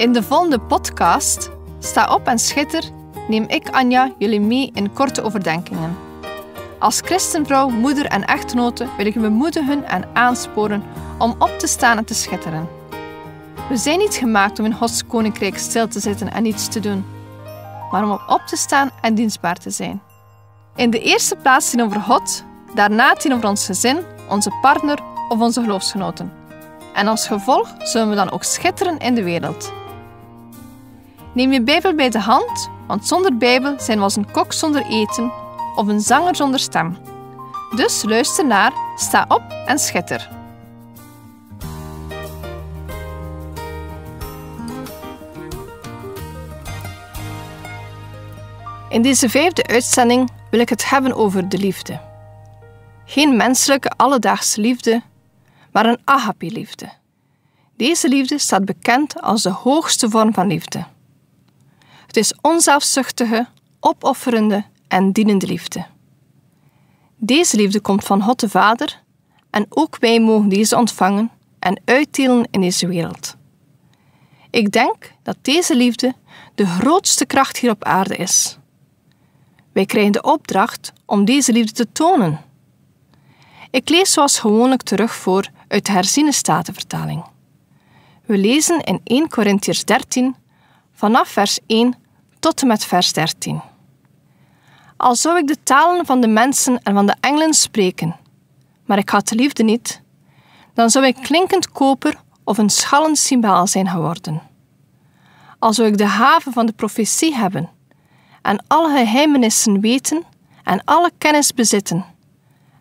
In de volgende podcast, Sta op en schitter, neem ik Anja jullie mee in korte overdenkingen. Als christenvrouw, moeder en echtgenote wil ik u hun en aansporen om op te staan en te schitteren. We zijn niet gemaakt om in Gods koninkrijk stil te zitten en niets te doen, maar om op te staan en dienstbaar te zijn. In de eerste plaats over God, daarna over ons gezin, onze partner of onze geloofsgenoten. En als gevolg zullen we dan ook schitteren in de wereld. Neem je Bijbel bij de hand, want zonder Bijbel zijn we als een kok zonder eten of een zanger zonder stem. Dus luister naar, sta op en schitter. In deze vijfde uitzending wil ik het hebben over de liefde. Geen menselijke alledaagse liefde, maar een agape-liefde. Deze liefde staat bekend als de hoogste vorm van liefde. Het is onzelfzuchtige, opofferende en dienende liefde. Deze liefde komt van God de Vader en ook wij mogen deze ontvangen en uitdelen in deze wereld. Ik denk dat deze liefde de grootste kracht hier op aarde is. Wij krijgen de opdracht om deze liefde te tonen. Ik lees zoals gewoonlijk terug voor uit de herziene statenvertaling. We lezen in 1 Corinthiërs 13 vanaf vers 1 tot en met vers 13. Al zou ik de talen van de mensen en van de engelen spreken, maar ik had de liefde niet, dan zou ik klinkend koper of een schallend symbaal zijn geworden. Al zou ik de haven van de profetie hebben, en alle geheimenissen weten en alle kennis bezitten,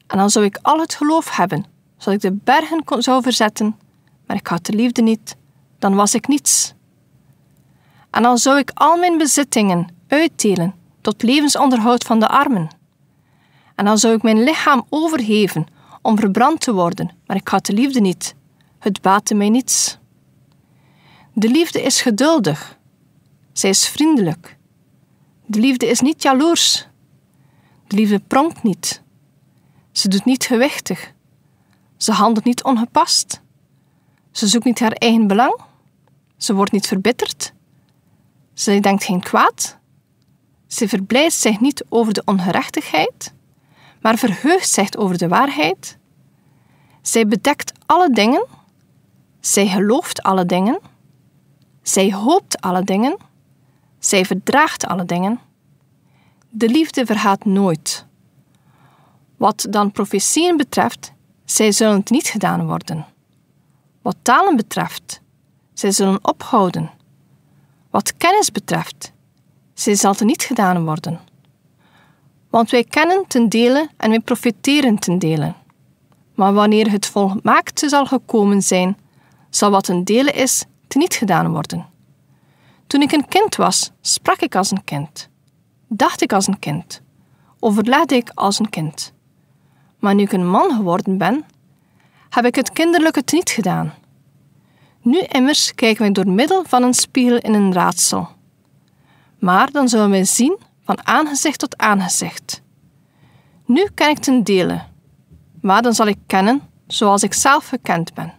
en dan zou ik al het geloof hebben, zodat ik de bergen zou verzetten, maar ik had de liefde niet, dan was ik niets en dan zou ik al mijn bezittingen uitdelen tot levensonderhoud van de armen. En dan zou ik mijn lichaam overgeven om verbrand te worden, maar ik had de liefde niet. Het baatte mij niets. De liefde is geduldig. Zij is vriendelijk. De liefde is niet jaloers. De liefde pronkt niet. Ze doet niet gewichtig. Ze handelt niet ongepast. Ze zoekt niet haar eigen belang. Ze wordt niet verbitterd. Zij denkt geen kwaad. Ze verblijft zich niet over de ongerechtigheid, maar verheugt zich over de waarheid. Zij bedekt alle dingen. Zij gelooft alle dingen. Zij hoopt alle dingen. Zij verdraagt alle dingen. De liefde verhaat nooit. Wat dan profetieën betreft, zij zullen niet gedaan worden. Wat talen betreft, zij zullen ophouden. Wat kennis betreft, zij zal te niet gedaan worden. Want wij kennen ten dele en wij profiteren ten dele. Maar wanneer het volmaakte zal gekomen zijn, zal wat een dele is, te niet gedaan worden. Toen ik een kind was, sprak ik als een kind, dacht ik als een kind, overlegde ik als een kind. Maar nu ik een man geworden ben, heb ik het kinderlijke niet gedaan. Nu immers kijken wij door middel van een spiegel in een raadsel. Maar dan zullen wij zien van aangezicht tot aangezicht. Nu ken ik ten dele, maar dan zal ik kennen zoals ik zelf gekend ben.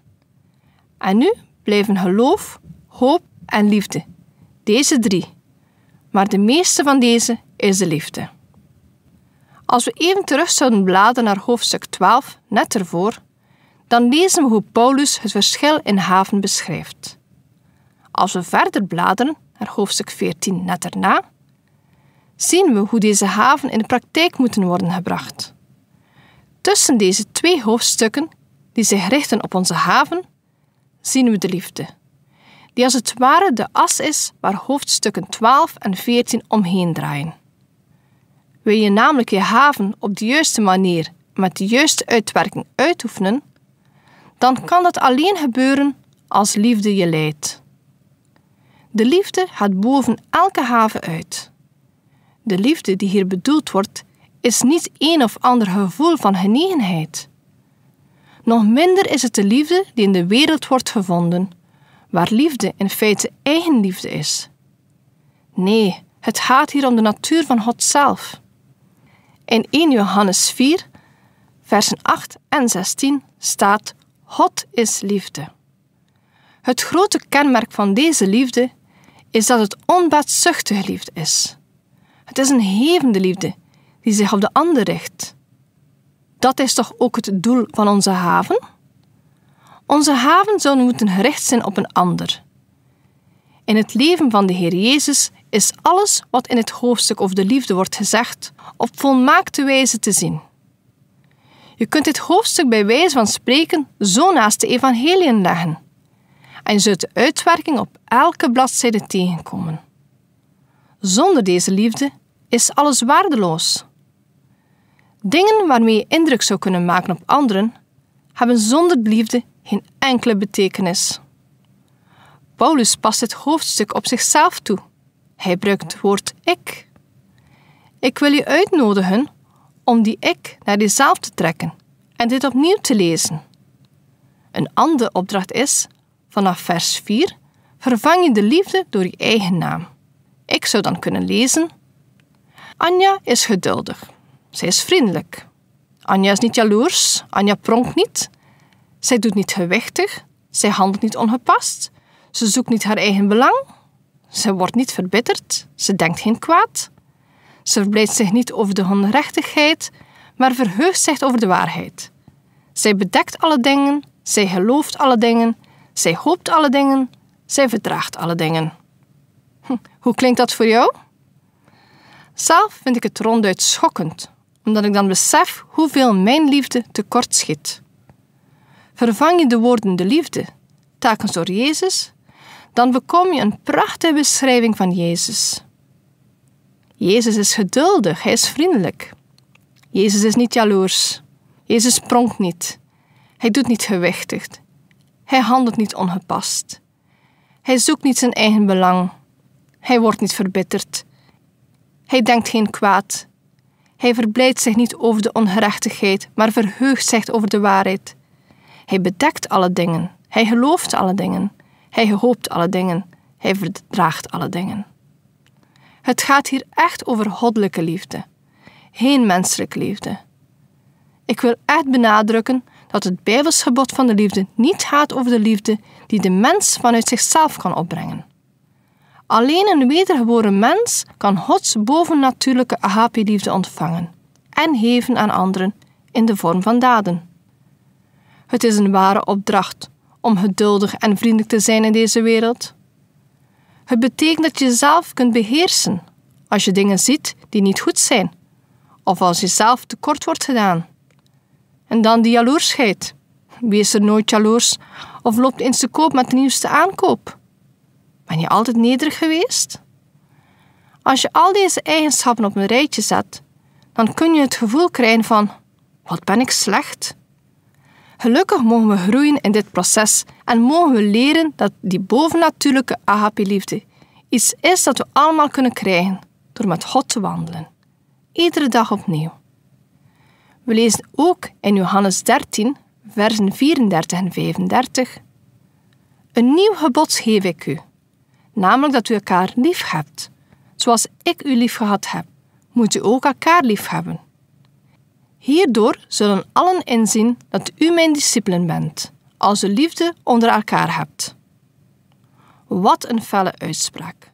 En nu blijven geloof, hoop en liefde, deze drie. Maar de meeste van deze is de liefde. Als we even terug zouden bladeren naar hoofdstuk 12, net ervoor, dan lezen we hoe Paulus het verschil in haven beschrijft. Als we verder bladeren naar hoofdstuk 14 net erna, zien we hoe deze haven in de praktijk moeten worden gebracht. Tussen deze twee hoofdstukken, die zich richten op onze haven, zien we de liefde, die als het ware de as is waar hoofdstukken 12 en 14 omheen draaien. Wil je namelijk je haven op de juiste manier met de juiste uitwerking uitoefenen, dan kan dat alleen gebeuren als liefde je leidt. De liefde gaat boven elke haven uit. De liefde die hier bedoeld wordt, is niet een of ander gevoel van genegenheid. Nog minder is het de liefde die in de wereld wordt gevonden, waar liefde in feite eigenliefde is. Nee, het gaat hier om de natuur van God zelf. In 1 Johannes 4, versen 8 en 16 staat God is liefde. Het grote kenmerk van deze liefde is dat het onbaatzuchtige liefde is. Het is een hevende liefde die zich op de ander richt. Dat is toch ook het doel van onze haven? Onze haven zou moeten gericht zijn op een ander. In het leven van de Heer Jezus is alles wat in het hoofdstuk over de liefde wordt gezegd op volmaakte wijze te zien. Je kunt dit hoofdstuk bij wijze van spreken zo naast de evangeliën leggen. En je zult de uitwerking op elke bladzijde tegenkomen. Zonder deze liefde is alles waardeloos. Dingen waarmee je indruk zou kunnen maken op anderen, hebben zonder liefde geen enkele betekenis. Paulus past het hoofdstuk op zichzelf toe. Hij gebruikt het woord ik. Ik wil je uitnodigen om die ik naar jezelf te trekken en dit opnieuw te lezen. Een andere opdracht is, vanaf vers 4, vervang je de liefde door je eigen naam. Ik zou dan kunnen lezen: Anja is geduldig. Zij is vriendelijk. Anja is niet jaloers. Anja pronkt niet. Zij doet niet gewichtig. Zij handelt niet ongepast. Ze zoekt niet haar eigen belang. Ze wordt niet verbitterd. Ze denkt geen kwaad. Ze verblijdt zich niet over de onrechtigheid, maar verheugt zich over de waarheid. Zij bedekt alle dingen, zij gelooft alle dingen, zij hoopt alle dingen, zij verdraagt alle dingen. Hm, hoe klinkt dat voor jou? Zelf vind ik het ronduit schokkend, omdat ik dan besef hoeveel mijn liefde tekortschiet. Vervang je de woorden de liefde, telkens door Jezus, dan bekom je een prachtige beschrijving van Jezus. Jezus is geduldig, hij is vriendelijk. Jezus is niet jaloers. Jezus pronkt niet. Hij doet niet gewichtig. Hij handelt niet ongepast. Hij zoekt niet zijn eigen belang. Hij wordt niet verbitterd. Hij denkt geen kwaad. Hij verblijdt zich niet over de ongerechtigheid, maar verheugt zich over de waarheid. Hij bedekt alle dingen. Hij gelooft alle dingen. Hij gehoopt alle dingen. Hij verdraagt alle dingen. Het gaat hier echt over goddelijke liefde, geen menselijke liefde. Ik wil echt benadrukken dat het Bijbels gebod van de liefde niet gaat over de liefde die de mens vanuit zichzelf kan opbrengen. Alleen een wedergeboren mens kan Gods bovennatuurlijke agape-liefde ontvangen en geven aan anderen in de vorm van daden. Het is een ware opdracht om geduldig en vriendelijk te zijn in deze wereld. Het betekent dat je jezelf kunt beheersen als je dingen ziet die niet goed zijn, of als jezelf tekort wordt gedaan. En dan die jaloersheid. Wees er nooit jaloers of loopt eens te koop met de nieuwste aankoop. Ben je altijd nederig geweest? Als je al deze eigenschappen op een rijtje zet, dan kun je het gevoel krijgen van: wat ben ik slecht? Gelukkig mogen we groeien in dit proces en mogen we leren dat die bovennatuurlijke agape-liefde iets is dat we allemaal kunnen krijgen door met God te wandelen. Iedere dag opnieuw. We lezen ook in Johannes 13, versen 34 en 35. Een nieuw gebod geef ik u, namelijk dat u elkaar lief hebt. Zoals ik u lief gehad heb, moet u ook elkaar lief hebben. Hierdoor zullen allen inzien dat u mijn discipelen bent, als u liefde onder elkaar hebt. Wat een felle uitspraak.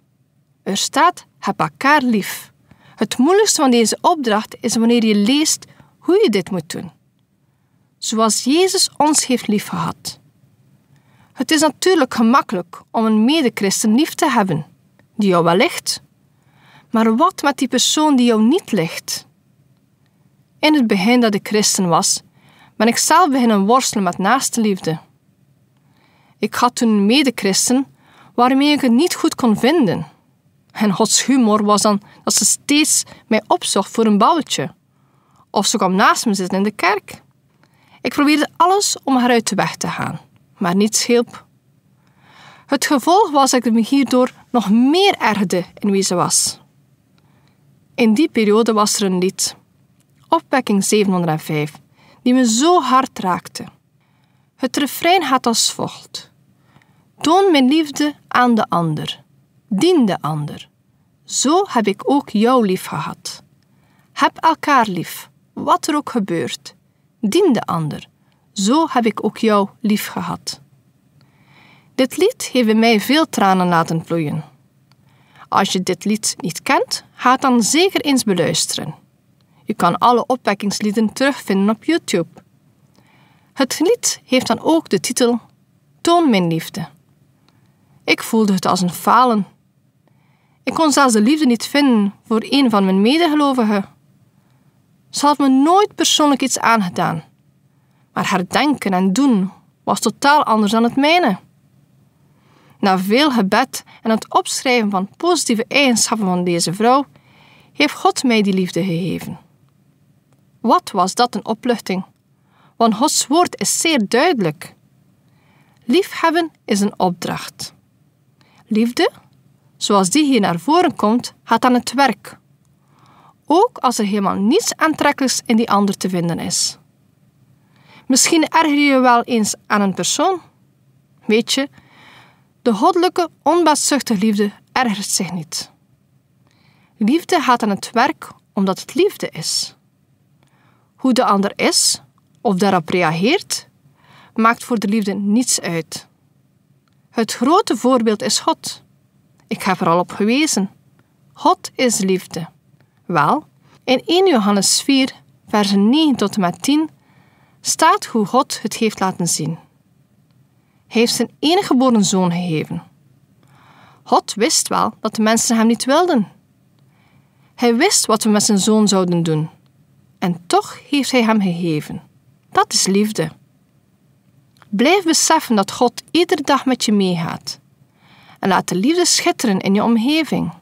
Er staat: heb elkaar lief. Het moeilijkste van deze opdracht is wanneer je leest hoe je dit moet doen. Zoals Jezus ons heeft liefgehad. Het is natuurlijk gemakkelijk om een medechristen lief te hebben, die jou wel ligt. Maar wat met die persoon die jou niet ligt? in het begin dat ik christen was, ben ik zelf beginnen worstelen met naastenliefde. Ik had toen een mede-christen waarmee ik het niet goed kon vinden. En Gods humor was dan dat ze steeds mij opzocht voor een bouwtje. Of ze kwam naast me zitten in de kerk. Ik probeerde alles om haar uit de weg te gaan, maar niets hielp. Het gevolg was dat ik me hierdoor nog meer ergerde in wie ze was. In die periode was er een lied opwekking 705, die me zo hard raakte. Het refrein gaat als volgt. Toon mijn liefde aan de ander. Dien de ander. Zo heb ik ook jou lief gehad. Heb elkaar lief, wat er ook gebeurt. Dien de ander. Zo heb ik ook jou lief gehad. Dit lied heeft mij veel tranen laten vloeien. Als je dit lied niet kent, ga het dan zeker eens beluisteren. Je kan alle opwekkingslieden terugvinden op YouTube. Het lied heeft dan ook de titel Toon mijn liefde. Ik voelde het als een falen. Ik kon zelfs de liefde niet vinden voor een van mijn medegelovigen. Ze had me nooit persoonlijk iets aangedaan. Maar haar denken en doen was totaal anders dan het mijne. Na veel gebed en het opschrijven van positieve eigenschappen van deze vrouw, heeft God mij die liefde gegeven. Wat was dat een opluchting? Want Gods woord is zeer duidelijk. Liefhebben is een opdracht. Liefde, zoals die hier naar voren komt, gaat aan het werk. Ook als er helemaal niets aantrekkelijks in die ander te vinden is. Misschien erger je wel eens aan een persoon. Weet je, de goddelijke, onbaatzuchtige liefde ergert zich niet. Liefde gaat aan het werk omdat het liefde is. Hoe de ander is of daarop reageert, maakt voor de liefde niets uit. Het grote voorbeeld is God. Ik ga er al op gewezen. God is liefde. Wel, in 1 Johannes 4, versen 9 tot en met 10 staat hoe God het heeft laten zien. Hij heeft zijn enige geboren zoon gegeven. God wist wel dat de mensen hem niet wilden. Hij wist wat we met zijn zoon zouden doen en toch heeft Hij hem gegeven. Dat is liefde. Blijf beseffen dat God iedere dag met je meegaat. En laat de liefde schitteren in je omgeving.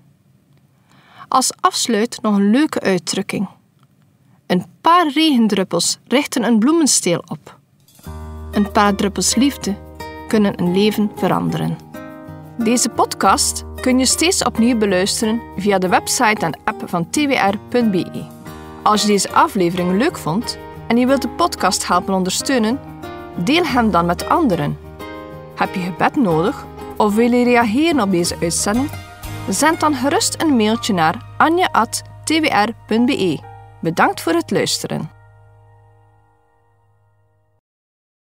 Als afsluit nog een leuke uitdrukking. Een paar regendruppels richten een bloemensteel op. Een paar druppels liefde kunnen een leven veranderen. Deze podcast kun je steeds opnieuw beluisteren via de website en app van twr.be. Als je deze aflevering leuk vond en je wilt de podcast helpen ondersteunen, deel hem dan met anderen. Heb je gebed nodig of wil je reageren op deze uitzending? Zend dan gerust een mailtje naar anja.twr.be. Bedankt voor het luisteren.